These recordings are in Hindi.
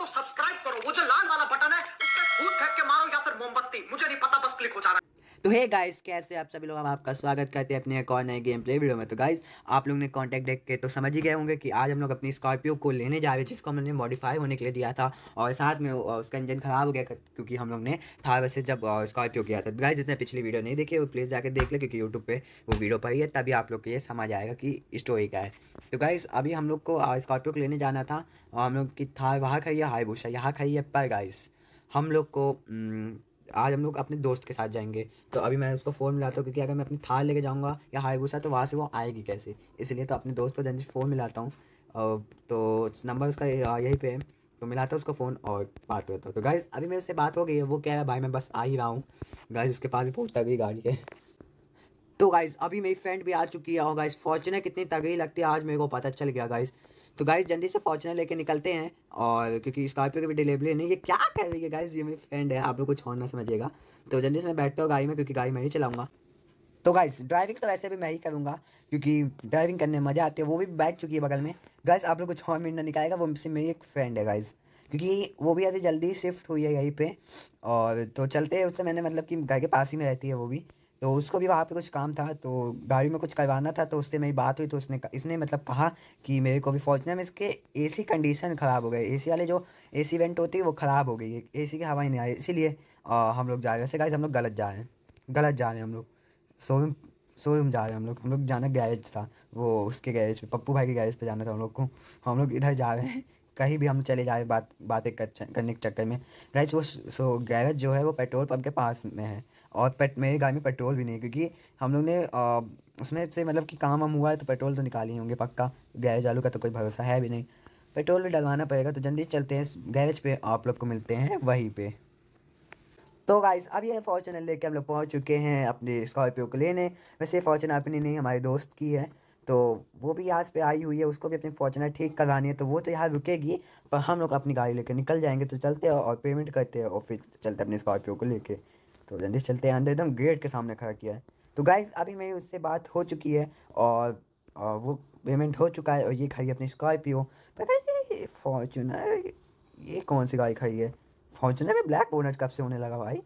तो सब्सक्राइब करो वो जो लाल वाला बटन है उस पर फूट फेंक के मारो या फिर मोमबत्ती मुझे नहीं पता बस क्लिक हो जाना तो हे गाइस कैसे आप सभी लोग हम आपका स्वागत करते हैं अपने एक और नए गेम प्ले वीडियो में तो गाइस आप लोग ने कांटेक्ट देख के तो समझ ही गए होंगे कि आज हम लोग अपनी स्कॉर्पियो को लेने जा रहे हैं जिसको हमने मॉडिफाई होने के लिए दिया था और साथ में उसका इंजन खराब हो गया क्योंकि हम लोग ने था वैसे जब स्कॉर्पियो किया था गाइज इतने पिछली वीडियो नहीं देखी वो प्लीज़ जाकर देख ले क्योंकि यूट्यूब पर वो वीडियो पाई है तभी आप लोग को ये समझ आएगा कि स्टोरी का है तो गाइज अभी हम लोग को स्कॉर्पियो को लेने जाना था और हम लोग की था वहाँ खाइए हाई भूषा यहाँ खाइए पर गाइस हम लोग को आज हम लोग अपने दोस्त के साथ जाएंगे तो अभी मैं उसको फ़ोन मिलाता हूँ क्योंकि अगर मैं अपनी थार लेके जाऊँगा या हाईबूसा तो वहाँ से वो आएगी कैसे इसलिए तो अपने दोस्त को जन फ़ोन मिलाता हूँ तो नंबर उसका यहीं पे है तो मिलाता उसका फ़ोन और बात करता हूँ तो गाइज़ अभी मेरे उससे बात हो गई है वो कह रहा है भाई मैं बस आ ही रहा हूँ गाइज़ उसके पास भी बहुत तगड़ी गाड़ी है तो गाइज़ अभी मेरी फ्रेंड भी आ चुकी है और गाइज़ फॉर्चुनर कितनी तगड़ी लगती है आज मेरे को पता चल गया गाइज़ तो गाइज जल्दी से फॉर्चुनर लेके निकलते हैं और क्योंकि स्कॉर्पियो की भी डिलीवरी नहीं ये क्या कह रही है गाइज ये मेरी फ्रेंड है आप लोग कुछ और ना समझिएगा तो जल्दी से मैं बैठता हूँ गाड़ी में क्योंकि गाड़ी मैं ही चलाऊँगा तो गाइस ड्राइविंग तो वैसे भी मैं ही करूँगा क्योंकि ड्राइविंग करने में मज़ा आती है वो भी बैठ चुकी है बगल में गाइस आप लोग कुछ और मिनट निकालेगा वो मेरी एक फ्रेंड है गाइस क्योंकि वो भी अभी जल्दी शिफ्ट हुई है यहीं पे और तो चलते हैं उससे मैंने मतलब कि घर के पास ही में रहती है वो भी तो उसको भी वहाँ पे कुछ काम था तो गाड़ी में कुछ करवाना था तो उससे मेरी बात हुई तो उसने इसने मतलब कहा कि मेरे को भी फॉर्चुनर में इसके एसी कंडीशन ख़राब हो गए एसी वाले जो एसी वेंट होती है वो ख़राब हो गई है एसी की हवा ही नहीं आई इसीलिए हम लोग जा रहे हैं वैसे गाड़ी हम लोग गलत जा रहे हैं गलत जा रहे हैं हम लोग शोरूम शोरूम जा रहे हैं हम लोग हम लोग जाना गैरेज था वो उसके गैरेज पे पप्पू भाई के गैरेज पे जाना था हम लोग को हम लोग इधर जा रहे हैं कहीं भी हम चले जाए बात बातें करने के चक्कर में गैस वो सो गैरेज जो है वो पेट्रोल पंप के पास में है और पेट मेरे गाड़ी में पेट्रोल भी नहीं क्योंकि हम लोग ने आ, उसमें से मतलब कि काम हम हुआ है तो पेट्रोल तो निकाल ही होंगे पक्का गैरेज वालों का तो कोई भरोसा है भी नहीं पेट्रोल भी डलवाना पड़ेगा तो जल्दी चलते हैं गैरेज पे आप लोग को मिलते हैं वहीं पे तो गाइस अब ये फॉर्चुनर लेके हम लोग पहुँच चुके हैं अपने स्कॉर्पियो को लेने वैसे फॉर्चुनर अपनी नहीं हमारे दोस्त की है तो वो भी यहाँ पे आई हुई है उसको भी अपनी फॉर्चुनर ठीक करानी है तो वो तो यहाँ रुकेगी पर हम लोग अपनी गाड़ी लेकर निकल जाएंगे तो चलते हैं और पेमेंट करते हैं और फिर चलते अपने स्कॉर्पियो को लेके तो जल्दी चलते हैं अंदर एकदम गेट के सामने खड़ा किया है तो गाइज अभी मेरी उससे बात हो चुकी है और, और वो पेमेंट हो चुका है और ये खड़ी अपनी स्कॉर्पियो पर फॉर्चुनर ये कौन सी गाड़ी खड़ी है फॉर्चुनर में ब्लैक बोनट कब से होने लगा भाई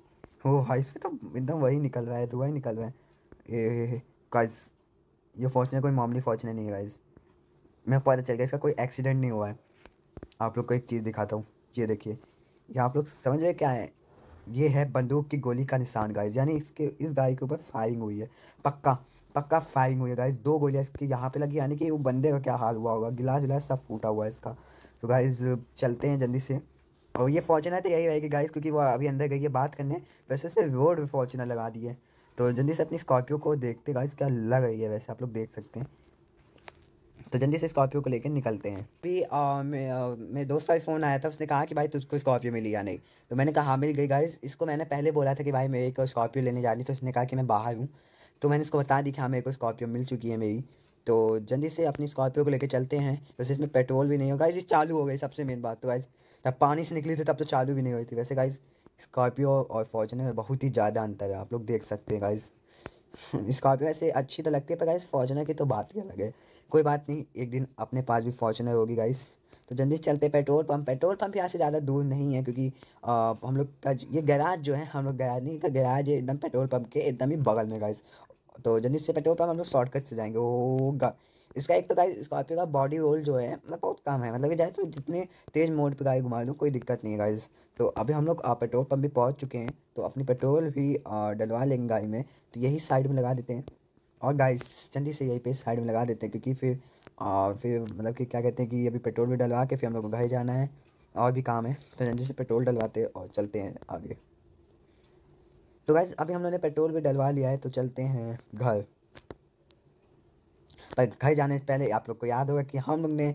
वो भाई इसमें तो एकदम वही निकल रहा है तो वही निकल रहा है ये गाइस ये फॉर्चुनर कोई मामूली फॉर्चुनर नहीं है गाइज मैं पता चल गया इसका कोई एक्सीडेंट नहीं हुआ है आप लोग को एक चीज़ दिखाता हूँ ये देखिए ये आप लोग समझ रहे क्या है ये है बंदूक की गोली का निशान गाय यानी इसके इस गाय के ऊपर फायरिंग हुई है पक्का पक्का फायरिंग हुई है गाय दो गोलियाँ इसकी यहाँ पे लगी यानी कि वो बंदे का क्या हाल हुआ होगा गिलास विलास सब फूटा हुआ है इसका तो गाय चलते हैं जल्दी से और ये फॉर्चुनर तो यही रहेगी गाइस क्योंकि वो अभी अंदर गई है बात करने वैसे से रोड फॉर्चुनर लगा दी है तो जल्दी से अपनी स्कॉर्पियो को देखते गाइस क्या लग रही है वैसे आप लोग देख सकते हैं तो जल्दी से स्कॉर्पियो को लेकर निकलते हैं अभी मेरे दोस्त का भी फ़ोन आया था उसने कहा कि भाई तुझको स्कॉर्पियो मिली या नहीं तो मैंने कहा हाँ मिल गई गाइज़ इसको मैंने पहले बोला था कि भाई मेरे को स्कॉर्पियो लेने जानी तो उसने कहा कि मैं बाहर हूँ तो मैंने इसको बता दी कि हाँ मेरे को स्कॉर्पियो मिल चुकी है मेरी तो जल्दी से अपनी स्कॉर्पियो को लेकर चलते हैं वैसे इसमें पेट्रोल भी नहीं होगा इस चालू हो गई सबसे मेन बात तो गाइज तब पानी से निकली थी तब तो चालू भी नहीं हुई थी वैसे गाइज स्कॉर्पियो और फॉर्चुनर में बहुत ही ज़्यादा अंतर है आप लोग देख सकते हैं गाइज़ स्कॉर्पियो ऐसे अच्छी तो लगती है पर गाइस फॉर्चुनर की तो बात ही अलग है कोई बात नहीं एक दिन अपने पास भी फॉर्चुनर होगी गाइस तो जल्दी चलते पेट्रोल पंप पेट्रोल पंप यहाँ से ज़्यादा दूर नहीं है क्योंकि आ, हम लोग का ये गैराज जो है हम लोग गैराज नहीं का गैराज है एकदम पेट्रोल पंप के एकदम ही बगल में गाइस तो जल्दी से पेट्रोल पंप हम लोग शॉर्टकट से जाएंगे वो इसका एक तो गाइस स्कॉर्पियो का बॉडी रोल जो है मतलब बहुत कम है मतलब कि चाहे तो जितने तेज मोड पे गाड़ी घुमा दूँ कोई दिक्कत नहीं है गाइस तो अभी हम लोग पेट्रोल पंप भी पहुँच चुके हैं तो अपनी पेट्रोल भी डलवा लेंगे गाड़ी में तो यही साइड में लगा देते हैं और गाइस जल्दी से यही पे साइड में लगा देते हैं क्योंकि फिर और फिर मतलब कि क्या कहते हैं कि अभी पेट्रोल भी डलवा के फिर हम लोग को घर जाना है और भी काम है तो जल्दी से पेट्रोल डलवाते हैं और चलते हैं आगे तो गाइस अभी हम लोगों ने पेट्रोल भी डलवा लिया है तो चलते हैं घर पर घर जाने से पहले आप लोग को याद होगा कि हम लोग ने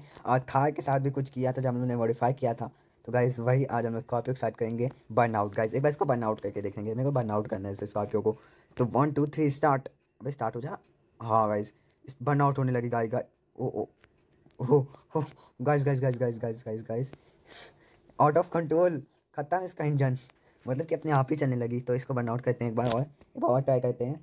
थार के साथ भी कुछ किया था जब हम लोग ने मॉडिफाई किया था तो गाइज वही आज हम लोग स्कॉर्पियो स्टार्ट करेंगे बर्न आउट गाइज एक बार इसको बर्न आउट करके देखेंगे मेरे को बर्न आउट करना है स्कॉर्पियो को तो वन टू थ्री स्टार्ट अभी स्टार्ट हो जा हाँ गाइज बर्न आउट होने लगी गाय ओ ओ ओ हो हो guys guys guys guys guys guys guys out of control खत्म इसका इंजन मतलब कि अपने आप ही चलने लगी तो इसको बर्न आउट करते हैं एक बार और एक बार और ट्राई करते हैं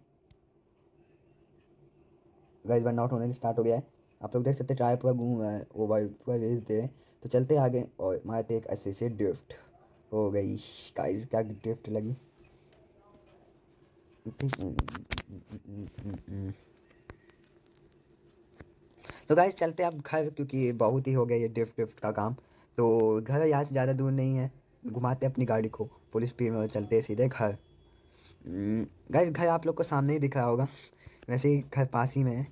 गाइस वन आउट होने स्टार्ट हो गया है आप लोग देख सकते हैं ट्राई पूरा घूम है वो भाई पूरा भेज दे तो चलते आगे और मारते तो एक अच्छे से ड्रिफ्ट हो गई गाइस क्या ड्रिफ्ट लगी तो गाइस चलते आप घर क्योंकि बहुत ही हो गया ये ड्रिफ्ट ड्रिफ्ट का काम तो घर यहाँ से ज़्यादा दूर नहीं है घुमाते अपनी गाड़ी को पुलिस स्पीड में चलते सीधे घर गाइस hmm, घर आप लोग को सामने ही दिख रहा होगा वैसे ही घर पास ही में है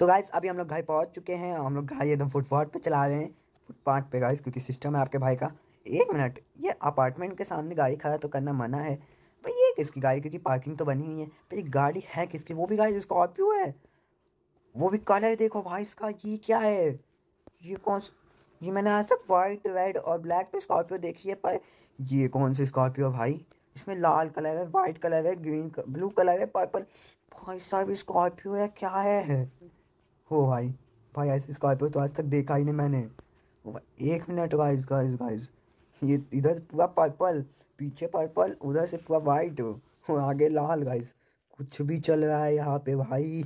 तो गाइस अभी हम लोग घर पहुँच चुके हैं हम लोग घर एकदम फुटपाथ पे चला रहे हैं फुटपाथ पे गाइस क्योंकि सिस्टम है आपके भाई का एक मिनट ये अपार्टमेंट के सामने गाड़ी खड़ा तो करना मना है भाई ये किसकी गाड़ी क्योंकि पार्किंग तो बनी हुई है पर गाड़ी है किसकी वो भी गाड़ी स्कॉर्पियो है वो भी कलर देखो भाई इसका ये क्या है ये कौन ये मैंने आज तक वाइट रेड और ब्लैक तो स्कॉर्पियो देखी है पर ये कौन सी स्कॉर्पियो भाई इसमें लाल कलर है वाइट कलर है ग्रीन ब्लू कलर है पर्पल भाई साहब स्कॉर्पियो है क्या है हो भाई भाई ऐसे स्कॉर्पियो तो आज तक देखा ही नहीं मैंने एक मिनट गाइस गाइस गाइस ये इधर पूरा पर्पल पीछे पर्पल उधर से पूरा वाइट और आगे लाल गाइस कुछ भी चल रहा है यहाँ पे भाई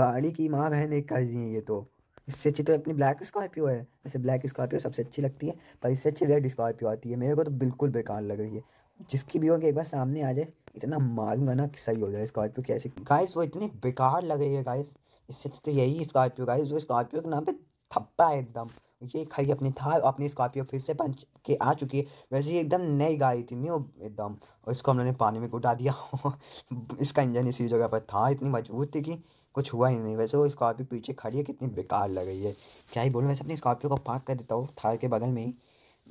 गाड़ी की माँ बहन एक कर दी है ये तो इससे अच्छी तो अपनी ब्लैक स्कॉर्पियो है वैसे ब्लैक स्कॉर्पियो सबसे अच्छी लगती है पर इससे अच्छी रेड स्कॉर्पियो आती है मेरे को तो बिल्कुल बेकार लग रही है जिसकी भी होगी एक बार सामने आ जाए इतना मारूंगा ना कि सही हो जाए स्कॉर्पियो कैसे गाइस वो इतनी बेकार लग रही है गाइस इससे तो यही स्कॉर्पियो का जो स्कॉर्पियो के नाम पे थप्पा है एकदम ये खड़ी अपनी थार अपनी स्कॉर्पियो फिर से पंच के आ चुकी है वैसे ये एकदम नई गाड़ी थी न्यू एकदम और इसको हम लोगों ने पानी में उठा दिया इसका इंजन इसी जगह पर था इतनी मजबूत थी कि कुछ हुआ ही नहीं वैसे वो स्कॉर्पियो पीछे खड़ी है कितनी बेकार लग रही है क्या ही बोलूँ वैसे अपनी स्कॉर्पियो को पार्क कर देता हूँ थार के बगल में ही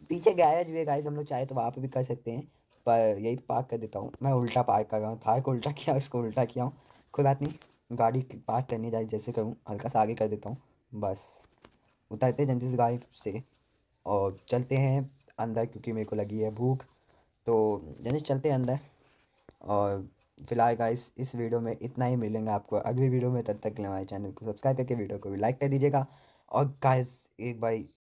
पीछे गैरेज भी है गाइज हम लोग चाहे तो वहाँ पर भी कर सकते हैं पर यही पार्क कर देता हूँ मैं उल्टा पार्क कर रहा हूँ थार को उल्टा किया उसको उल्टा किया हूँ कोई बात नहीं गाड़ी की बात करने जाए जैसे कहूँ हल्का सा आगे कर देता हूँ बस उतरते जल्दी से गाड़ी से और चलते हैं अंदर क्योंकि मेरे को लगी है भूख तो जल्दी चलते हैं अंदर और फिलहाल का इस वीडियो में इतना ही मिलेंगे आपको अगली वीडियो में तब तक के लिए हमारे चैनल को सब्सक्राइब करके वीडियो को भी लाइक कर दीजिएगा और गाइस एक बाई